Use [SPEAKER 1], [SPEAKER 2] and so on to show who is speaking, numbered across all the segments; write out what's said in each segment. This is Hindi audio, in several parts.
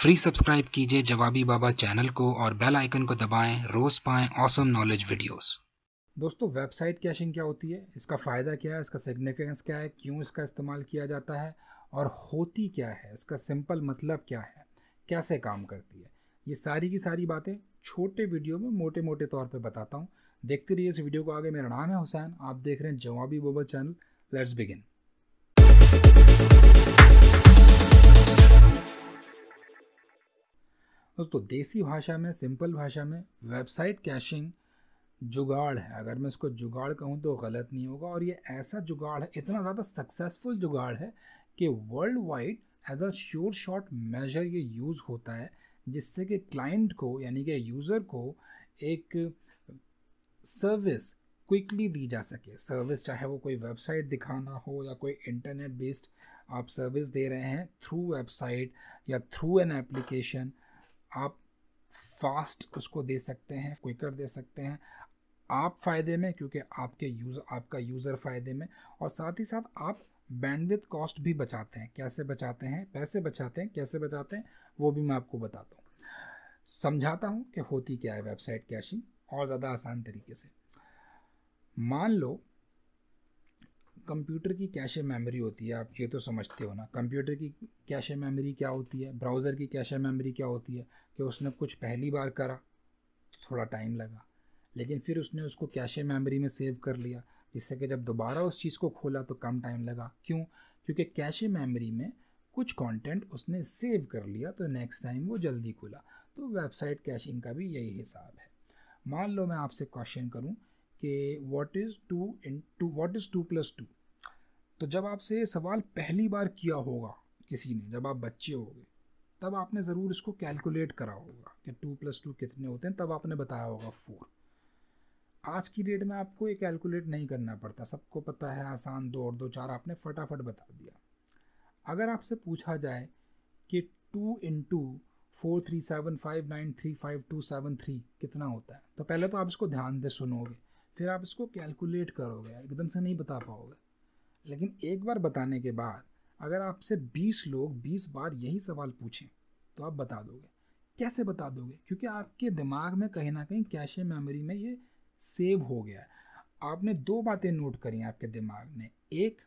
[SPEAKER 1] फ्री सब्सक्राइब कीजिए जवाबी बाबा चैनल को और बेल आइकन को दबाएं रोज पाएं ऑसम नॉलेज वीडियोस दोस्तों वेबसाइट कैशिंग क्या होती है इसका फ़ायदा क्या है इसका सिग्निफिकेंस क्या है क्यों इसका इस्तेमाल किया जाता है और होती क्या है इसका सिंपल मतलब क्या है कैसे काम करती है ये सारी की सारी बातें छोटे वीडियो में मोटे मोटे तौर पर बताता हूँ देखते रहिए इस वीडियो को आगे मेरा नाम है हुसैन आप देख रहे हैं जवाबी बाबा चैनल लेट्स बिगिन दोस्तों देसी भाषा में सिंपल भाषा में वेबसाइट कैशिंग जुगाड़ है अगर मैं इसको जुगाड़ कहूँ तो गलत नहीं होगा और ये ऐसा जुगाड़ है इतना ज़्यादा सक्सेसफुल जुगाड़ है कि world wide as a sure shot measure ये यूज़ होता है जिससे कि क्लाइंट को यानी कि यूज़र को एक सर्विस क्विकली दी जा सके सर्विस चाहे वो कोई वेबसाइट दिखाना हो या कोई इंटरनेट बेस्ड आप सर्विस दे रहे हैं थ्रू वेबसाइट या थ्रू एन एप्लीकेशन आप फास्ट उसको दे सकते हैं क्विकर दे सकते हैं आप फ़ायदे में क्योंकि आपके यूज़ आपका यूज़र फ़ायदे में और साथ ही साथ आप बैंडविथ कॉस्ट भी बचाते हैं कैसे बचाते हैं पैसे बचाते हैं कैसे बचाते हैं वो भी मैं आपको बताता हूँ समझाता हूँ कि होती क्या है वेबसाइट कैशिंग और ज़्यादा आसान तरीके से मान लो कंप्यूटर की कैशे मेमोरी होती है आप ये तो समझते हो ना कंप्यूटर की कैशे मेमोरी क्या होती है ब्राउज़र की कैशे मेमोरी क्या होती है कि उसने कुछ पहली बार करा तो थोड़ा टाइम लगा लेकिन फिर उसने उसको कैशे मेमोरी में सेव कर लिया जिससे कि जब दोबारा उस चीज़ को खोला तो कम टाइम लगा क्यों क्योंकि कैशे मेमोरी में कुछ कंटेंट उसने सेव कर लिया तो नेक्स्ट टाइम वो जल्दी खुला तो वेबसाइट कैशिंग का भी यही हिसाब है मान लो मैं आपसे क्वेश्चन करूं कि what is two into two what is two plus two तो जब आपसे ये सवाल पहली बार किया होगा किसी ने जब आप बच्चे होंगे तब आपने ज़रूर इसको कैलकुलेट करा होगा कि टू प्लस टू कितने होते हैं तब आपने बताया होगा फोर आज की डेट में आपको ये कैलकुलेट नहीं करना पड़ता सबको पता है आसान दो और दो चार आपने फटाफट बता दिया अगर आपसे पूछा जाए कि two into two four three seven five nine three five two seven three कितना होता है तो पहले तो आप इसको ध्यान दे सुनोगे फिर आप इसको कैलकुलेट करोगे एकदम से नहीं बता पाओगे लेकिन एक बार बताने के बाद अगर आपसे 20 लोग 20 बार यही सवाल पूछें तो आप बता दोगे कैसे बता दोगे क्योंकि आपके दिमाग में कहीं ना कहीं कैशे मेमोरी में ये सेव हो गया है आपने दो बातें नोट करी आपके दिमाग ने एक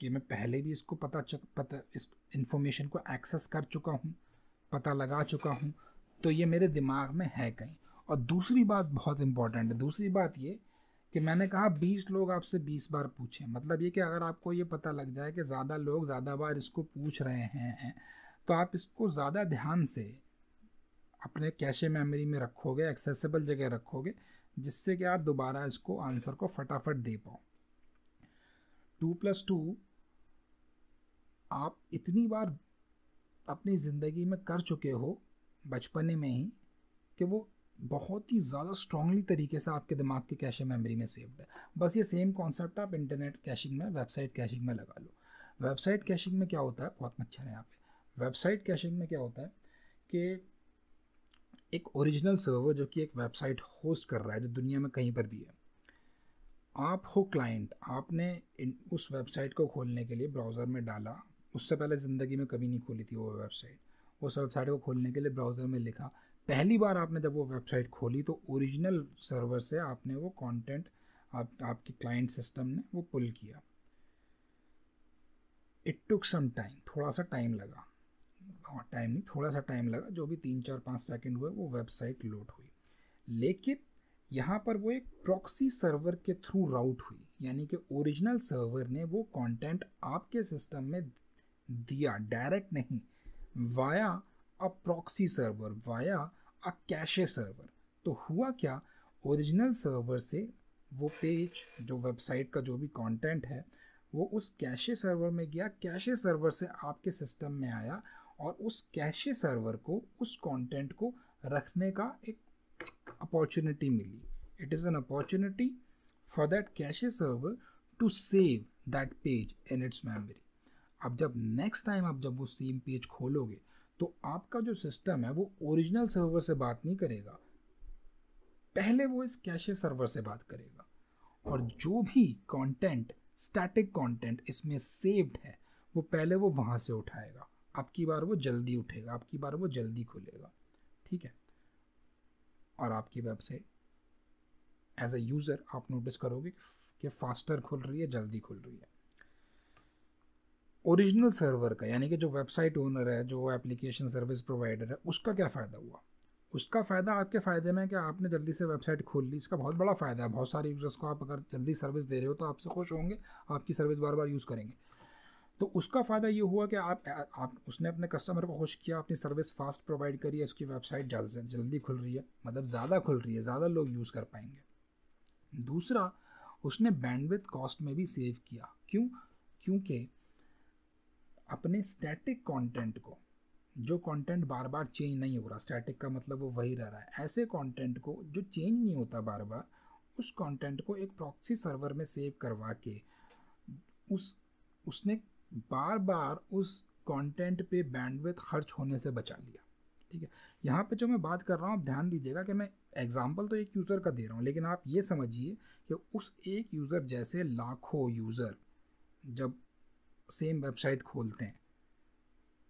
[SPEAKER 1] कि मैं पहले भी इसको पता चक, पता इस इन्फॉर्मेशन को एक्सेस कर चुका हूँ पता लगा चुका हूँ तो ये मेरे दिमाग में है कहीं और दूसरी बात बहुत इंपॉर्टेंट है दूसरी बात ये कि मैंने कहा बीस लोग आपसे बीस बार पूछें मतलब ये कि अगर आपको ये पता लग जाए कि ज़्यादा लोग ज़्यादा बार इसको पूछ रहे हैं तो आप इसको ज़्यादा ध्यान से अपने कैशे मेमोरी में रखोगे एक्सेसिबल जगह रखोगे जिससे कि आप दोबारा इसको आंसर को फटाफट दे पाओ टू प्लस टू आप इतनी बार अपनी ज़िंदगी में कर चुके हो बचपने में ही कि वो बहुत ही ज़्यादा स्ट्रांगली तरीके से आपके दिमाग की कैशे मेमोरी में सेव्ड है बस ये सेम कॉन्सेप्ट आप इंटरनेट कैशिंग में वेबसाइट कैशिंग में लगा लो वेबसाइट कैशिंग में क्या होता है बहुत मच्छर है यहाँ पे वेबसाइट कैशिंग में क्या होता है कि एक ओरिजिनल सर्वर जो कि एक वेबसाइट होस्ट कर रहा है जो दुनिया में कहीं पर भी है आप हो क्लाइंट आपने उस वेबसाइट को खोलने के लिए ब्राउज़र में डाला उससे पहले ज़िंदगी में कभी नहीं खोली थी वो वेबसाइट उस वेबसाइट को खोलने के लिए ब्राउज़र में लिखा पहली बार आपने जब वो वेबसाइट खोली तो ओरिजिनल सर्वर से आपने वो कंटेंट आप आपके क्लाइंट सिस्टम ने वो पुल किया इट टुक सम टाइम थोड़ा सा टाइम लगा टाइम नहीं थोड़ा सा टाइम लगा जो भी तीन चार पाँच सेकेंड हुए वो वेबसाइट लोड हुई लेकिन यहाँ पर वो एक प्रॉक्सी सर्वर के थ्रू राउट हुई यानी कि ओरिजिनल सर्वर ने वो कंटेंट आपके सिस्टम में दिया डायरेक्ट नहीं via a proxy server via a cache server तो हुआ क्या ओरिजिनल सर्वर से वो पेज जो वेबसाइट का जो भी कंटेंट है वो उस कैशे सर्वर में गया कैशे सर्वर से आपके सिस्टम में आया और उस कैशे सर्वर को उस कंटेंट को रखने का एक अपॉर्चुनिटी मिली it is an opportunity for that cache server to save that page in its memory अब जब नेक्स्ट टाइम आप जब वो सेम पेज खोलोगे तो आपका जो सिस्टम है वो ओरिजिनल सर्वर से बात नहीं करेगा पहले वो इस कैशे सर्वर से बात करेगा और जो भी कंटेंट स्टैटिक कंटेंट इसमें सेव्ड है वो पहले वो वहाँ से उठाएगा आपकी बार वो जल्दी उठेगा आपकी बार वो जल्दी खुलेगा ठीक है और आपकी वेबसाइट एज ए यूज़र आप नोटिस करोगे कि फास्टर खुल रही है जल्दी खुल रही है ओरिजिनल सर्वर का यानी कि जो वेबसाइट ओनर है जो एप्लीकेशन सर्विस प्रोवाइडर है उसका क्या फ़ायदा हुआ उसका फ़ायदा आपके फ़ायदे में कि आपने जल्दी से वेबसाइट खोल ली इसका बहुत बड़ा फ़ायदा है बहुत सारे यूज़र्स को आप अगर जल्दी सर्विस दे रहे हो तो आपसे खुश होंगे आपकी सर्विस बार बार यूज़ करेंगे तो उसका फ़ायदा ये हुआ कि आप आप उसने अपने कस्टमर को खुश किया अपनी सर्विस फास्ट प्रोवाइड करी है उसकी वेबसाइट जल्द से जल्दी खुल रही है मतलब ज़्यादा खुल रही है ज़्यादा लोग यूज़ कर पाएंगे दूसरा उसने बैंडविथ कॉस्ट में भी सेव किया क्यों क्योंकि अपने स्टैटिक कंटेंट को जो कंटेंट बार बार चेंज नहीं हो रहा स्टैटिक का मतलब वो वही रह रहा है ऐसे कंटेंट को जो चेंज नहीं होता बार बार उस कंटेंट को एक प्रॉक्सी सर्वर में सेव करवा के उस उसने बार बार उस कंटेंट पे बैंडविथ खर्च होने से बचा लिया ठीक है यहाँ पे जो मैं बात कर रहा हूँ आप ध्यान दीजिएगा कि मैं एग्जाम्पल तो एक यूज़र का दे रहा हूँ लेकिन आप ये समझिए कि उस एक यूज़र जैसे लाखों यूज़र जब सेम वेबसाइट खोलते हैं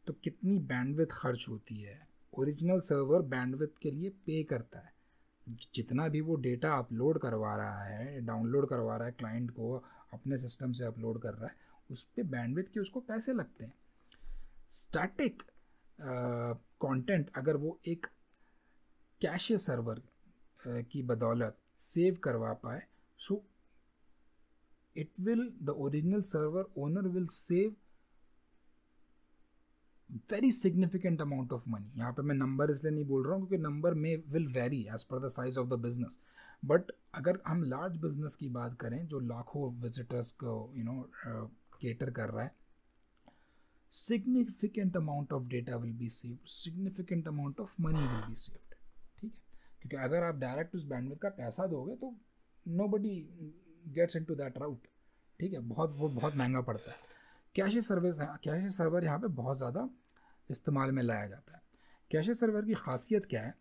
[SPEAKER 1] तो कितनी बैंडविथ खर्च होती है ओरिजिनल सर्वर बैंडविथ के लिए पे करता है जितना भी वो डेटा अपलोड करवा रहा है डाउनलोड करवा रहा है क्लाइंट को अपने सिस्टम से अपलोड कर रहा है उस पर बैंडविथ के उसको पैसे लगते हैं स्टैटिक कंटेंट uh, अगर वो एक कैश सर्वर uh, की बदौलत सेव करवा पाए so it will the original server owner will save very significant amount of money यहाँ पे मैं नंबर इसलिए नहीं बोल रहा हूँ क्योंकि नंबर में will vary as per the size of the business but अगर हम लार्ज बिजनेस की बात करें जो लाखों विजिटर्स को यू नो केटर कर रहा है significant amount of data will be saved significant amount of money will be saved ठीक है क्योंकि अगर आप डायरेक्ट उस बैंडविथ का पैसा दोगे तो nobody gets into that route ठीक है बहुत वो बहुत महंगा पड़ता है कैशे सर्विस कैशे सर्वर यहाँ पे बहुत ज़्यादा इस्तेमाल में लाया जाता है कैशे सर्वर की खासियत क्या है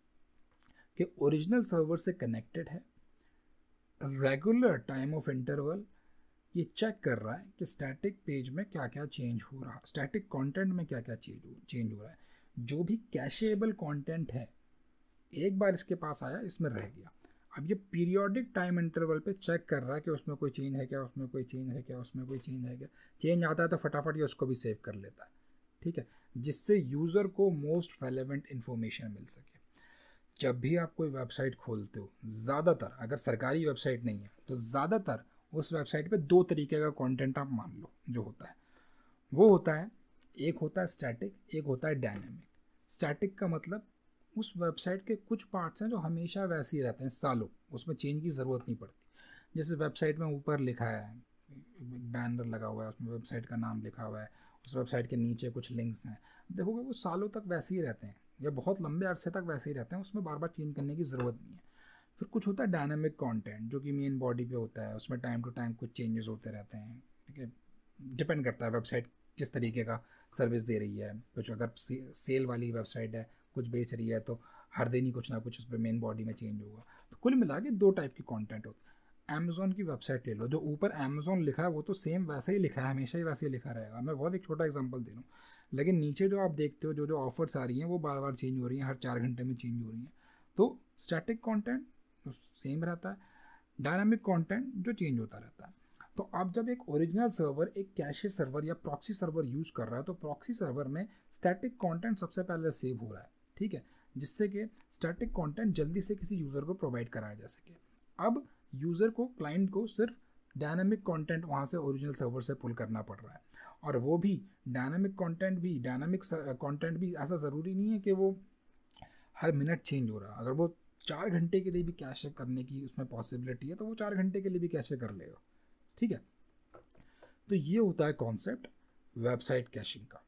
[SPEAKER 1] कि ओरिजिनल सर्वर से कनेक्टेड है रेगुलर टाइम ऑफ इंटरवल ये चेक कर रहा है कि स्टैटिक पेज में क्या क्या चेंज हो रहा है स्टैटिक कंटेंट में क्या क्या चेंज हो चेंज हो रहा है जो भी कैशेबल कंटेंट है एक बार इसके पास आया इसमें रह गया अब ये पीरियोडिक टाइम इंटरवल पे चेक कर रहा है कि उसमें कोई चेंज है क्या उसमें कोई चेंज है क्या उसमें कोई चेंज है क्या चेंज आता है तो फटाफट ये उसको भी सेव कर लेता है ठीक है जिससे यूज़र को मोस्ट रेलिवेंट इन्फॉर्मेशन मिल सके जब भी आप कोई वेबसाइट खोलते हो ज़्यादातर अगर सरकारी वेबसाइट नहीं है तो ज़्यादातर उस वेबसाइट पर दो तरीके का कॉन्टेंट आप मान लो जो होता है वो होता है एक होता है स्टैटिक एक होता है डायनेमिक स्टैटिक का मतलब उस वेबसाइट के कुछ पार्ट्स हैं जो हमेशा वैसे ही रहते हैं सालों उसमें चेंज की ज़रूरत नहीं पड़ती जैसे वेबसाइट में ऊपर लिखा है बैनर लगा हुआ है उसमें वेबसाइट का नाम लिखा हुआ है उस वेबसाइट के नीचे कुछ लिंक्स हैं देखोगे वो सालों तक वैसे ही रहते हैं या बहुत लंबे अरसे तक वैसे ही रहते हैं उसमें बार बार चेंज करने की ज़रूरत नहीं है फिर कुछ होता है डायनामिक कंटेंट जो कि मेन बॉडी पे होता है उसमें टाइम टू टाइम कुछ चेंजेस होते रहते हैं ठीक है डिपेंड करता है वेबसाइट किस तरीके का सर्विस दे रही है कुछ अगर सेल वाली वेबसाइट है कुछ बेच रही है तो हर दिन ही कुछ ना कुछ उस पर मेन बॉडी में चेंज होगा तो कुल मिला के दो टाइप की कॉन्टेंट होती है अमेजोन की वेबसाइट ले लो जो ऊपर अमेजोन लिखा है वो तो सेम वैसे ही लिखा है हमेशा ही वैसे ही लिखा रहेगा मैं बहुत एक छोटा एग्जाम्पल दे रहा हूँ लेकिन नीचे जो आप देखते हो जो जो ऑफर्स आ रही हैं वो बार बार चेंज हो रही हैं हर चार घंटे में चेंज हो रही हैं तो स्टैटिक कॉन्टेंट सेम रहता है डायनामिक कॉन्टेंट जो चेंज होता रहता है तो आप जब एक ओरिजिनल सर्वर एक कैशे सर्वर या प्रॉक्सी सर्वर यूज़ कर रहा है तो प्रॉक्सी सर्वर में स्टैटिक कॉन्टेंट सबसे पहले सेव हो रहा है ठीक है जिससे कि स्टैटिक कंटेंट जल्दी से किसी यूज़र को प्रोवाइड कराया जा सके अब यूज़र को क्लाइंट को सिर्फ डायनामिक कंटेंट वहाँ से ओरिजिनल सर्वर से पुल करना पड़ रहा है और वो भी डायनामिक कंटेंट भी डायनामिक कंटेंट भी ऐसा ज़रूरी नहीं है कि वो हर मिनट चेंज हो रहा है अगर वो चार घंटे के लिए भी कैशे करने की उसमें पॉसिबिलिटी है तो वो चार घंटे के लिए भी कैशे कर लेगा ठीक है तो ये होता है कॉन्सेप्ट वेबसाइट कैशिंग का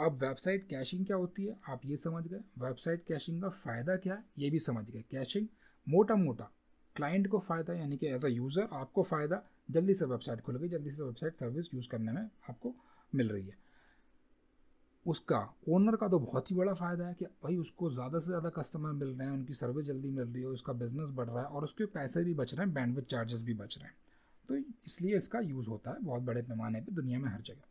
[SPEAKER 1] अब वेबसाइट कैशिंग क्या होती है आप ये समझ गए वेबसाइट कैशिंग का फ़ायदा क्या है ये भी समझ गए कैशिंग मोटा मोटा क्लाइंट को फ़ायदा यानी कि एज अ यूज़र आपको फ़ायदा जल्दी से वेबसाइट खुल गई जल्दी से वेबसाइट सर्विस यूज़ करने में आपको मिल रही है उसका ओनर का तो बहुत ही बड़ा फ़ायदा है कि भाई उसको ज़्यादा से ज़्यादा कस्टमर मिल रहे हैं उनकी सर्विस जल्दी मिल रही है उसका बिजनेस बढ़ रहा है और उसके पैसे भी बच रहे हैं बैंडविथ चार्जेस भी बच रहे हैं तो इसलिए इसका यूज़ होता है बहुत बड़े पैमाने पर दुनिया में हर जगह